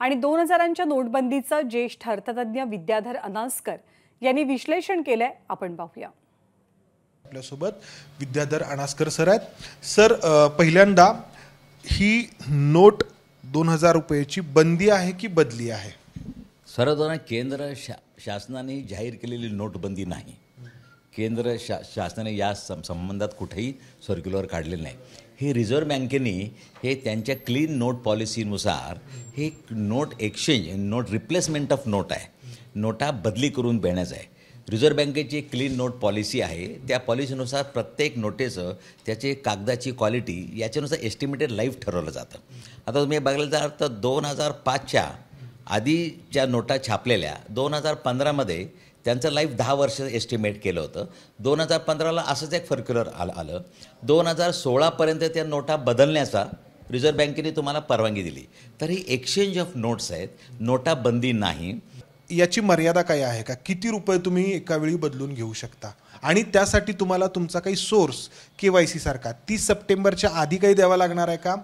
आणि दोन हजारांच्या नोटबंदीचं ज्येष्ठ अर्थतज्ञ विद्याधर अनासकर यांनी विश्लेषण केलंय आपण पाहूया आपल्यासोबत विद्याधर अनासकर सर आहेत सर पहिल्यांदा ही नोट दोन हजार रुपयाची बंदी आहे की बदली आहे सर्वधारण केंद्र शा शासनाने जाहीर केलेली नोटबंदी नाही केंद्र शा शासनाने या सं संबंधात कुठेही सर्क्युलर काढलेलं नाही हे रिझर्व्ह बँकेने हे त्यांच्या क्लीन नोट पॉलिसीनुसार हे note exchange note replacement of note आहे नोटा बदली करून देण्याचं आहे रिझर्व्ह बँकेची क्लीन नोट पॉलिसी आहे त्या पॉलिसीनुसार प्रत्येक नोटेचं त्याचे कागदाची क्वालिटी याच्यानुसार एस्टिमेटेड लाईफ ठरवलं जातं आता तुम्ही बघायला जाल तर दोन हजार पाचच्या आधीच्या नोटा छापलेल्या दोन हजार पंधरामध्ये त्यांचं लाईफ दहा वर्ष एस्टिमेट केलं होतं दोन हजार पंधराला असंच एक फर्क्युलर आलं आलं दोन हजार सोळापर्यंत त्या नोटा बदलण्याचा रिझर्व्ह बँकेने तुम्हाला परवानगी दिली तर ही एक्सचेंज ऑफ नोट्स आहेत नोटा बंदी नाही याची मर्यादा काय आहे का किती रुपये तुम्ही एका वेळी बदलून घेऊ शकता आणि त्यासाठी तुम्हाला तुमचा काही सोर्स के वाय सी सारखा तीस सप्टेंबरच्या आधी काही द्यावा लागणार आहे का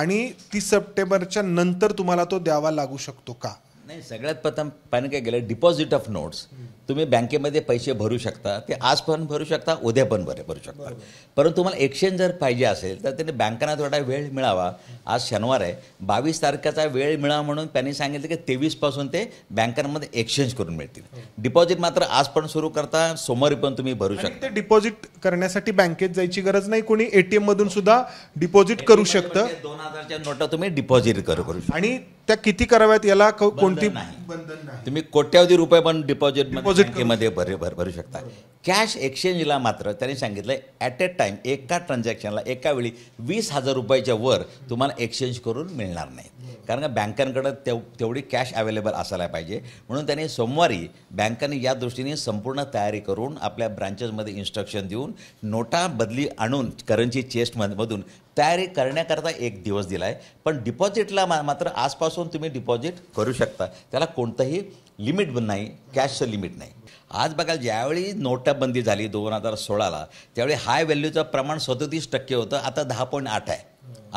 आणि तीस सप्टेंबरच्या नंतर तुम्हाला तो द्यावा लागू शकतो का नाही सगळ्यात प्रथम पाहिजे काय गेलं डिपॉझिट ऑफ नोट्स तुम्ही बँकेमध्ये पैसे भरू शकता ते आज पण भरू शकता उद्या पण भर भरू शकता परंतु तुम्हाला एक्सचेंज जर पाहिजे असेल तर त्याने बँकांना थोडा वेळ मिळावा आज शनिवार आहे बावीस तारखेचा वेळ मिळावा म्हणून त्यांनी सांगितलं की तेवीसपासून ते बँकांमध्ये एक्सचेंज करून मिळतील डिपॉझिट हो. मात्र आज पण सुरू करता सोमवारी पण तुम्ही भरू शकता डिपॉझिट करण्यासाठी बँकेत जायची गरज नाही कोणी एटीएम मधून सुद्धा डिपॉझिट करू शकतं दोन हजारच्या नोटा तुम्ही डिपॉझिट करू करू आणि त्या किती कराव्यात याला कोणती बंधन तुम्ही कोट्यावधी रुपये पण डिपॉझिट बँकेमध्ये भर भर भरू शकता कॅश एक्सचेंजला मात्र त्यांनी सांगितलं ॲट ए टाईम एका ट्रान्झॅक्शनला एका वेळी वीस हजार रुपयाच्या वर तुम्हाला एक्सचेंज करून मिळणार नाही कारण का बँकांकडं तेव तेवढी कॅश अवेलेबल असायला पाहिजे म्हणून त्यांनी सोमवारी बँकांनी या दृष्टीने संपूर्ण तयारी करून आपल्या ब्रांचेसमध्ये इन्स्ट्रक्शन देऊन नोटा बदली आणून करन्सी चेस्टमधून तयारी करण्याकरता एक दिवस दिला आहे पण डिपॉझिटला मा मात्र आजपासून तुम्ही डिपॉझिट करू शकता त्याला कोणतंही लिमिट नाही कॅशचं लिमिट नाही आज बघा ज्यावेळी नोटाबंदी झाली दोन हजार सोळाला त्यावेळी हाय व्हॅल्यूचं प्रमाण सदतीस टक्के होतं आता दहा पॉईंट आठ आहे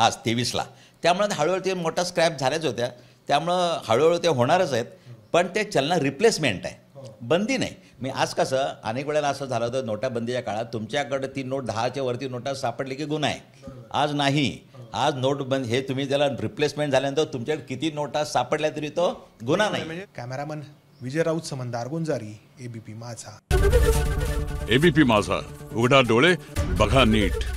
आज तेवीसला त्यामुळे हळूहळू ते मोठा स्क्रॅप झाल्याच होत्या त्यामुळं हळूहळू ते होणारच आहेत पण ते चलना रिप्लेसमेंट आहे हो. बंदी नाही मी आज कसं अनेक वेळेला असं झालं होतं नोटाबंदीच्या काळात तुमच्याकडे ती नोट दहाच्या वरती नोटा सापडली की गुन्हा आहे आज नाही हो. आज नोट बंद हे तुम्ही ज्याला रिप्लेसमेंट झाल्यानंतर तुमच्याकडे किती नोटा सापडल्या तरी तो गुन्हा नाही म्हणजे कॅमेरामन विजय राऊत समंदार गुंजारी एबीपी माझा एबीपी माझा उघडा डोळे बघा नीट